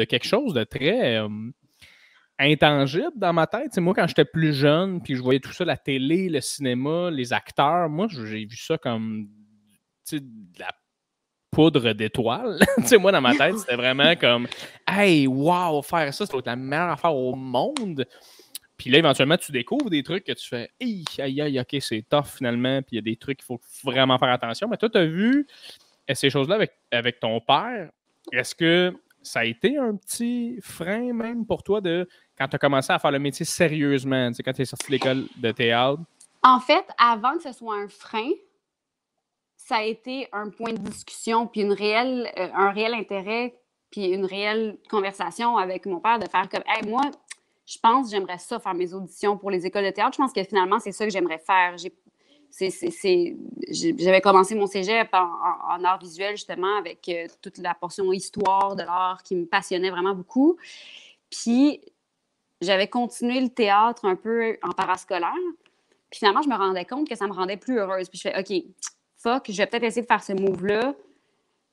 de quelque chose de très euh, intangible dans ma tête. C'est moi, quand j'étais plus jeune, puis je voyais tout ça, la télé, le cinéma, les acteurs, moi, j'ai vu ça comme de la poudre d'étoiles. moi, dans ma tête, c'était vraiment comme Hey, wow, faire ça, c'est la meilleure affaire au monde. Puis là, éventuellement, tu découvres des trucs que tu fais Aïe, aïe, aïe, ok, c'est tough finalement. Puis il y a des trucs qu'il faut vraiment faire attention. Mais toi, tu as vu euh, ces choses-là avec ton père. Est-ce que ça a été un petit frein même pour toi de quand tu as commencé à faire le métier sérieusement, quand tu es sorti de l'école de théâtre? En fait, avant que ce soit un frein, ça a été un point de discussion, puis une réelle, euh, un réel intérêt, puis une réelle conversation avec mon père de faire comme Hey, moi, je pense j'aimerais ça faire mes auditions pour les écoles de théâtre. Je pense que finalement, c'est ça que j'aimerais faire. J'avais commencé mon cégep en, en, art visuel, justement, avec euh, toute la portion histoire de l'art qui me passionnait vraiment beaucoup. Puis, j'avais continué le théâtre un peu en parascolaire. Puis finalement, je me rendais compte que ça me rendait plus heureuse. Puis je fais, OK, fuck, je vais peut-être essayer de faire ce move-là,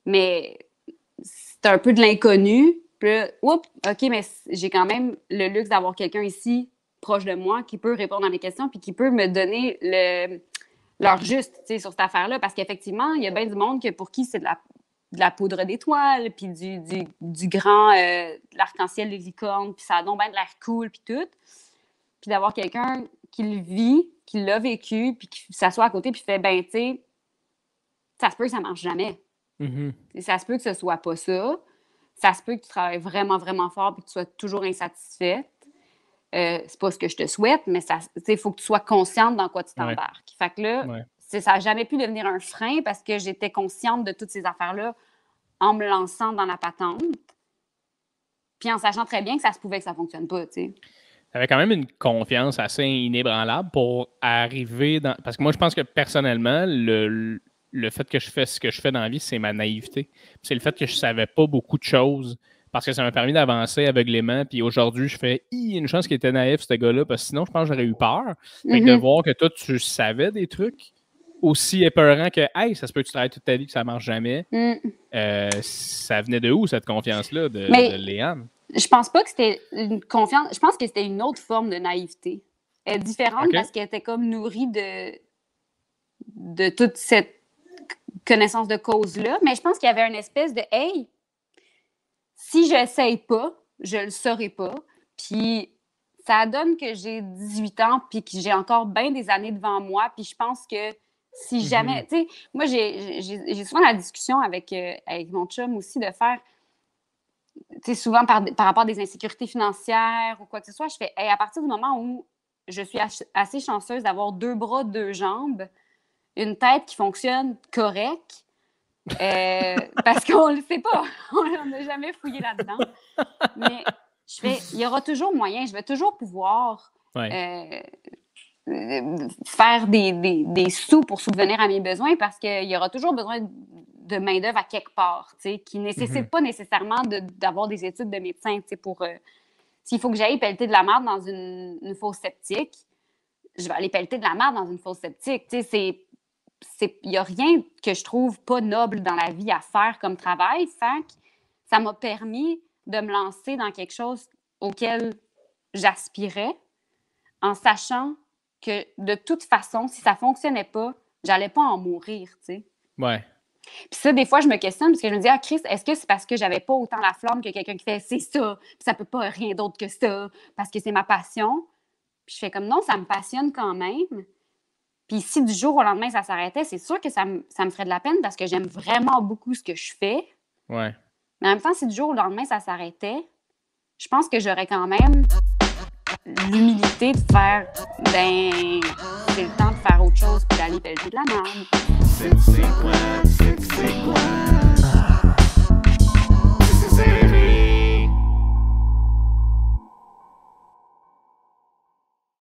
mais c'est un peu de l'inconnu. Puis là, oups, OK, mais j'ai quand même le luxe d'avoir quelqu'un ici proche de moi qui peut répondre à mes questions puis qui peut me donner le, leur juste sur cette affaire-là. Parce qu'effectivement, il y a bien du monde que pour qui c'est de la, poudre d'étoiles, puis du, du, du grand euh, l'arc-en-ciel de licornes, puis ça a donc bien de l'air cool, puis tout. Puis d'avoir quelqu'un qui le vit, qui l'a vécu, puis qui s'assoit à côté, puis fait, ben, tu sais, ça se peut que ça marche jamais. Mm-hmm. et Ça se peut que ce soit pas ça. Ça se peut que tu travailles vraiment, vraiment fort, puis que tu sois toujours insatisfait. Euh, « Ce c'est pas ce que je te souhaite, mais il faut que tu sois consciente dans quoi tu t'embarques. là, ça n'a jamais pu devenir un frein parce que j'étais consciente de toutes ces affaires-là en me lançant dans la patente, puis en sachant très bien que ça se pouvait que ça ne fonctionne pas, tu sais. quand même une confiance assez inébranlable pour arriver dans... Parce que moi, je pense que personnellement, le, fait que je fais ce que je fais dans la vie, c'est ma naïveté. C'est le fait que je ne savais pas beaucoup de choses parce que ça m'a permis d'avancer aveuglément. Puis aujourd'hui, je fais une chance qu'il était naïf, ce gars-là, parce que sinon, je pense que j'aurais eu peur. de mhm. voir que toi, tu savais des trucs aussi épeurants que Hey, ça se peut que tu travailles toute ta vie que ça marche jamais. Mm. Euh, ça venait de où cette confiance-là de, Léane? Je pense pas que c'était une confiance. Je pense que c'était une autre forme de naïveté. Elle est différente parce qu'elle était comme nourrie de, de toute cette connaissance de cause-là. Mais je pense qu'il y avait une espèce de Hey, si j'essaye pas, je le saurai pas. Puis ça donne que j'ai 18 ans puis que j'ai encore bien des années devant moi. Puis je pense que si mhm. jamais, tu sais, moi j'ai souvent la discussion euh, avec, mon chum aussi de faire, tu sais, souvent par, rapport à des insécurités financières ou quoi que ce soit, je fais, à partir du moment où je suis assez chanceuse d'avoir deux bras, deux jambes, une tête qui fonctionne correcte, euh, parce qu'on le sait pas. On n'a jamais fouillé là-dedans. Mais je vais, il y aura toujours moyen. Je vais toujours pouvoir euh, faire des, des, des, sous pour subvenir à mes besoins parce qu'il y aura toujours besoin de main-d'œuvre à quelque part, qui ne nécessite mhm. pas nécessairement d'avoir des études de médecin pour. Euh, s'il faut que j'aille pelleter de la merde dans une, une fosse septique, je vais aller pelleter de la merde dans une fosse septique. C'est il n'y a rien que je trouve pas noble dans la vie à faire comme travail. Fait ça m'a permis de me lancer dans quelque chose auquel j'aspirais en sachant que de toute façon, si ça fonctionnait pas, j'allais pas en mourir, tu Puis ça, des fois, je me questionne parce que je me dis, ah, Chris, est-ce que c'est parce que j'avais pas autant la flamme que quelqu'un qui fait c'est ça, puis ça peut pas rien d'autre que ça, parce que c'est ma passion? je fais comme non, ça me passionne quand même. Puis si du jour au lendemain, ça s'arrêtait, c'est sûr que ça, me ferait de la peine parce que j'aime vraiment beaucoup ce que je fais. Ouais. Mais en même temps, si du jour au lendemain, ça s'arrêtait, je pense que j'aurais quand même l'humilité de faire ben c'est le temps de faire autre chose puis d'aller pelleter de la merde.